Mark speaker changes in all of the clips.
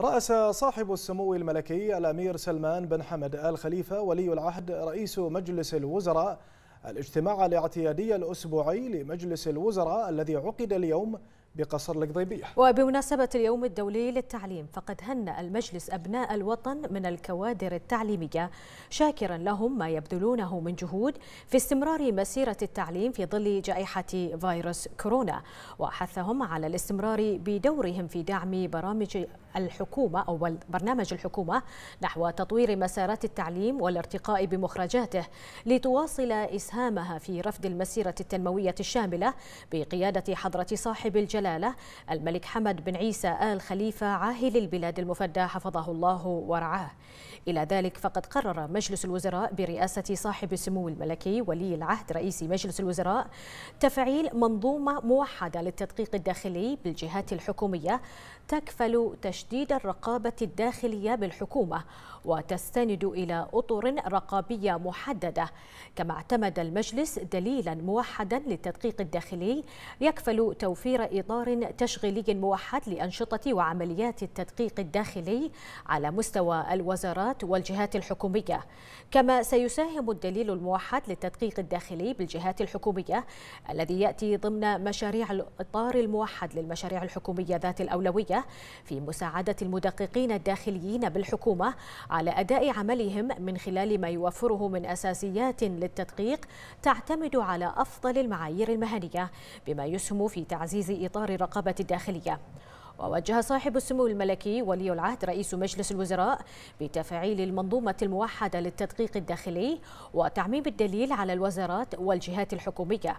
Speaker 1: رأس صاحب السمو الملكي الأمير سلمان بن حمد آل خليفة ولي العهد رئيس مجلس الوزراء الاجتماع الاعتيادي الأسبوعي لمجلس الوزراء الذي عقد اليوم بقصر القضيبية
Speaker 2: وبمناسبة اليوم الدولي للتعليم فقد هنأ المجلس أبناء الوطن من الكوادر التعليمية شاكرا لهم ما يبذلونه من جهود في استمرار مسيرة التعليم في ظل جائحة فيروس كورونا وحثهم على الاستمرار بدورهم في دعم برامج الحكومة أو برنامج الحكومة نحو تطوير مسارات التعليم والارتقاء بمخرجاته لتواصل إسهامها في رفض المسيرة التنموية الشاملة بقيادة حضرة صاحب الجلالة الملك حمد بن عيسى آل خليفة عاهل البلاد المفدى حفظه الله ورعاه إلى ذلك فقد قرر مجلس الوزراء برئاسة صاحب السمو الملكي ولي العهد رئيس مجلس الوزراء تفعيل منظومة موحدة للتدقيق الداخلي بالجهات الحكومية تكفل تشغيل تشديد الرقابة الداخلية بالحكومة وتستند إلى أطر رقابية محددة كما اعتمد المجلس دليلا موحدا للتدقيق الداخلي يكفل توفير إطار تشغيلي موحد لأنشطة وعمليات التدقيق الداخلي على مستوى الوزارات والجهات الحكومية كما سيساهم الدليل الموحد للتدقيق الداخلي بالجهات الحكومية الذي يأتي ضمن مشاريع الإطار الموحد للمشاريع الحكومية ذات الأولوية في مساعدة مساعدة المدققين الداخليين بالحكومة على أداء عملهم من خلال ما يوفره من أساسيات للتدقيق تعتمد على أفضل المعايير المهنية بما يسهم في تعزيز إطار الرقابة الداخلية ووجه صاحب السمو الملكي ولي العهد رئيس مجلس الوزراء بتفعيل المنظومة الموحدة للتدقيق الداخلي وتعميم الدليل على الوزارات والجهات الحكومية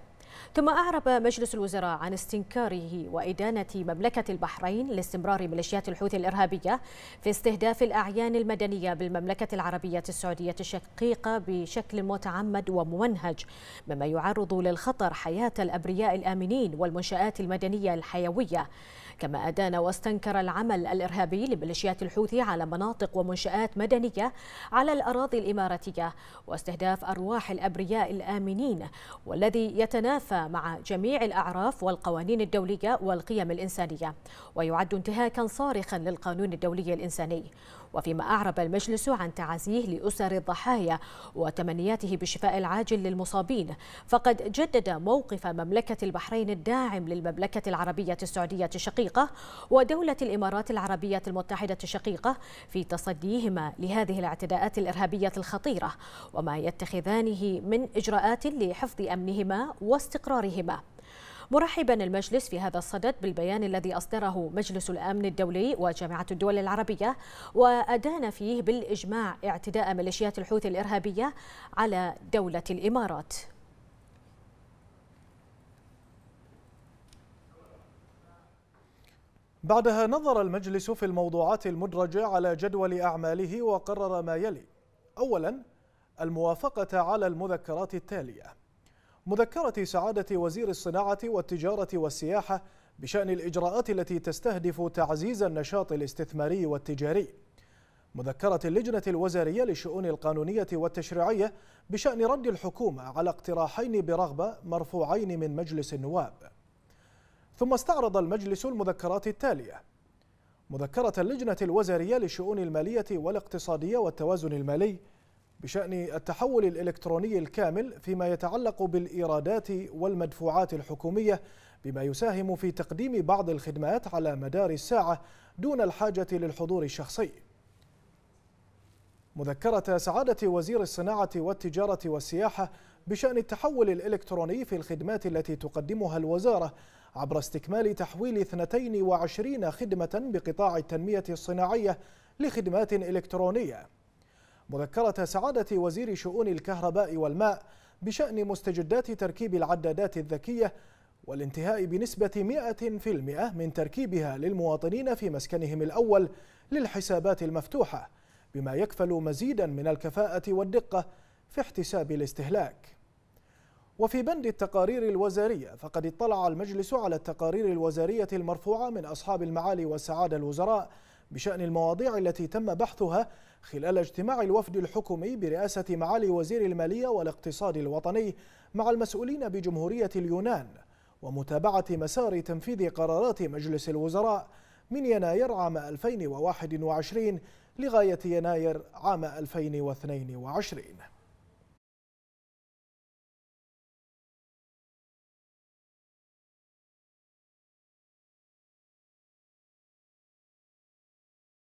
Speaker 2: ثم أعرب مجلس الوزراء عن استنكاره وإدانة مملكة البحرين لاستمرار ميليشيات الحوثي الإرهابية في استهداف الأعيان المدنية بالمملكة العربية السعودية الشقيقة بشكل متعمد وممنهج مما يعرض للخطر حياة الأبرياء الآمنين والمنشآت المدنية الحيوية كما أدان واستنكر العمل الإرهابي لميليشيات الحوثي على مناطق ومنشآت مدنية على الأراضي الإماراتية واستهداف أرواح الأبرياء الآمنين والذي يتنافى مع جميع الأعراف والقوانين الدولية والقيم الإنسانية ويعد انتهاكا صارخا للقانون الدولي الإنساني وفيما أعرب المجلس عن تعازيه لأسر الضحايا وتمنياته بالشفاء العاجل للمصابين فقد جدد موقف مملكة البحرين الداعم للمملكة العربية السعودية الشقيقة الشقيقة ودولة الإمارات العربية المتحدة الشقيقة في تصديهما لهذه الاعتداءات الإرهابية الخطيرة وما يتخذانه من إجراءات لحفظ أمنهما واستقرارهما مرحبا المجلس في هذا الصدد بالبيان الذي أصدره مجلس الأمن الدولي وجامعة الدول العربية وأدان فيه بالإجماع اعتداء ميليشيات الحوثي الإرهابية على دولة الإمارات
Speaker 1: بعدها نظر المجلس في الموضوعات المدرجة على جدول أعماله وقرر ما يلي أولا الموافقة على المذكرات التالية مذكرة سعادة وزير الصناعة والتجارة والسياحة بشأن الإجراءات التي تستهدف تعزيز النشاط الاستثماري والتجاري مذكرة اللجنة الوزارية للشؤون القانونية والتشريعية بشأن رد الحكومة على اقتراحين برغبة مرفوعين من مجلس النواب ثم استعرض المجلس المذكرات التالية مذكرة اللجنة الوزارية للشؤون المالية والاقتصادية والتوازن المالي بشأن التحول الإلكتروني الكامل فيما يتعلق بالإيرادات والمدفوعات الحكومية بما يساهم في تقديم بعض الخدمات على مدار الساعة دون الحاجة للحضور الشخصي مذكرة سعادة وزير الصناعة والتجارة والسياحة بشأن التحول الإلكتروني في الخدمات التي تقدمها الوزارة عبر استكمال تحويل 22 خدمة بقطاع التنمية الصناعية لخدمات إلكترونية مذكرة سعادة وزير شؤون الكهرباء والماء بشأن مستجدات تركيب العدادات الذكية والانتهاء بنسبة 100% من تركيبها للمواطنين في مسكنهم الأول للحسابات المفتوحة بما يكفل مزيدا من الكفاءة والدقة في احتساب الاستهلاك وفي بند التقارير الوزارية فقد اطلع المجلس على التقارير الوزارية المرفوعة من أصحاب المعالي والسعادة الوزراء بشأن المواضيع التي تم بحثها خلال اجتماع الوفد الحكومي برئاسة معالي وزير المالية والاقتصاد الوطني مع المسؤولين بجمهورية اليونان ومتابعة مسار تنفيذ قرارات مجلس الوزراء من يناير عام 2021 لغاية يناير عام 2022